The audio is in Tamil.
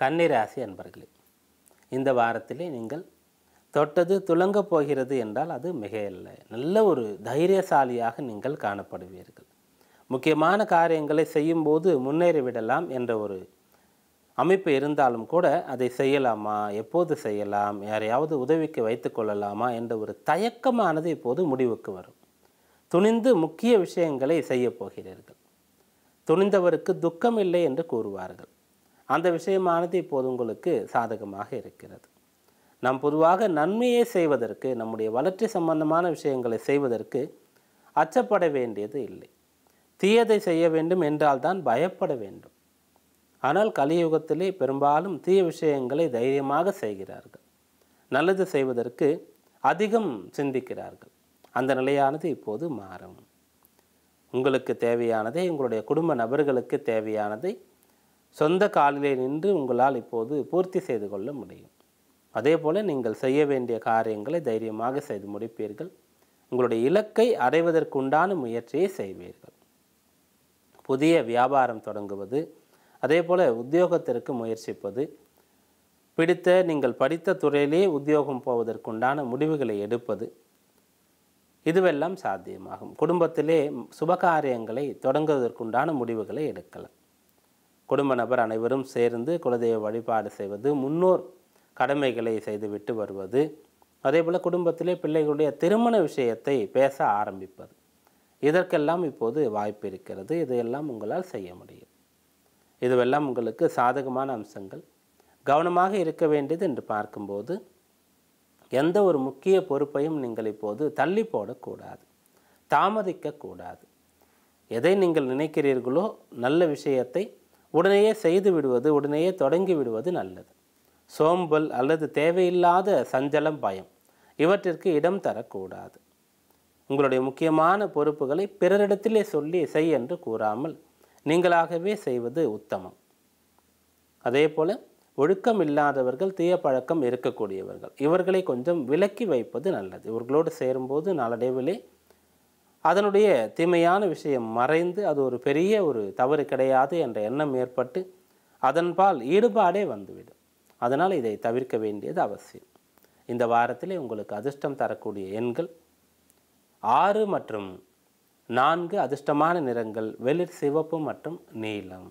கன்னிராசி அன்பர்களே இந்த வாரத்திலே நீங்கள் தொட்டது துளங்க போகிறது என்றால் அது இல்லை நல்ல ஒரு தைரியசாலியாக நீங்கள் காணப்படுவீர்கள் முக்கியமான காரியங்களை செய்யும்போது முன்னேறிவிடலாம் என்ற ஒரு அமைப்பு இருந்தாலும் கூட அதை செய்யலாமா எப்போது செய்யலாம் யாரையாவது உதவிக்கு வைத்து கொள்ளலாமா என்ற ஒரு தயக்கமானது இப்போது முடிவுக்கு வரும் துணிந்து முக்கிய விஷயங்களை செய்யப் போகிறீர்கள் துணிந்தவருக்கு துக்கம் இல்லை என்று கூறுவார்கள் அந்த விஷயமானது இப்போது உங்களுக்கு சாதகமாக இருக்கிறது நாம் பொதுவாக நன்மையை செய்வதற்கு நம்முடைய வளர்ச்சி சம்பந்தமான விஷயங்களை செய்வதற்கு அச்சப்பட வேண்டியது இல்லை தீயதை செய்ய வேண்டும் என்றால் தான் பயப்பட வேண்டும் ஆனால் கலியுகத்திலே பெரும்பாலும் தீய விஷயங்களை தைரியமாக செய்கிறார்கள் நல்லது செய்வதற்கு அதிகம் சிந்திக்கிறார்கள் அந்த நிலையானது இப்போது மாறும் உங்களுக்கு தேவையானதை உங்களுடைய குடும்ப நபர்களுக்கு தேவையானதை சொந்த காலிலே நின்று உங்களால் இப்போது பூர்த்தி செய்து கொள்ள முடியும் அதே போல் நீங்கள் செய்ய வேண்டிய காரியங்களை தைரியமாக செய்து முடிப்பீர்கள் உங்களுடைய இலக்கை அடைவதற்குண்டான முயற்சியை செய்வீர்கள் புதிய வியாபாரம் தொடங்குவது அதே போல் உத்தியோகத்திற்கு முயற்சிப்பது பிடித்த நீங்கள் படித்த துறையிலேயே உத்தியோகம் போவதற்குண்டான முடிவுகளை எடுப்பது இதுவெல்லாம் சாத்தியமாகும் குடும்பத்திலே சுபகாரியங்களை தொடங்குவதற்குண்டான முடிவுகளை எடுக்கலாம் குடும்ப நபர் அனைவரும் சேர்ந்து குலதெய்வ வழிபாடு செய்வது முன்னோர் கடமைகளை செய்துவிட்டு வருவது அதே போல் குடும்பத்திலே பிள்ளைகளுடைய திருமண விஷயத்தை பேச ஆரம்பிப்பது இதற்கெல்லாம் இப்போது வாய்ப்பு இருக்கிறது இதையெல்லாம் உங்களால் செய்ய முடியும் இதுவெல்லாம் உங்களுக்கு சாதகமான அம்சங்கள் கவனமாக இருக்க வேண்டியது என்று பார்க்கும்போது எந்த ஒரு முக்கிய பொறுப்பையும் நீங்கள் இப்போது தள்ளி போடக்கூடாது தாமதிக்கக்கூடாது எதை நீங்கள் நினைக்கிறீர்களோ நல்ல விஷயத்தை உடனேயே செய்து விடுவது உடனேயே தொடங்கி விடுவது நல்லது சோம்பல் அல்லது தேவையில்லாத சஞ்சலம் பயம் இவற்றிற்கு இடம் தரக்கூடாது உங்களுடைய முக்கியமான பொறுப்புகளை பிறரிடத்திலே சொல்லி செய் என்று கூறாமல் நீங்களாகவே செய்வது உத்தமம் அதே போல் ஒழுக்கம் இல்லாதவர்கள் தீய பழக்கம் இருக்கக்கூடியவர்கள் இவர்களை கொஞ்சம் விலக்கி வைப்பது நல்லது இவர்களோடு சேரும்போது நாளடைவிலே அதனுடைய தீமையான விஷயம் மறைந்து அது ஒரு பெரிய ஒரு தவறு கிடையாது என்ற எண்ணம் ஏற்பட்டு அதன்பால் ஈடுபாடே வந்துவிடும் அதனால் இதை தவிர்க்க வேண்டியது அவசியம் இந்த வாரத்திலே உங்களுக்கு அதிர்ஷ்டம் தரக்கூடிய எண்கள் ஆறு மற்றும் நான்கு அதிர்ஷ்டமான நிறங்கள் வெளிர் சிவப்பு மற்றும் நீலம்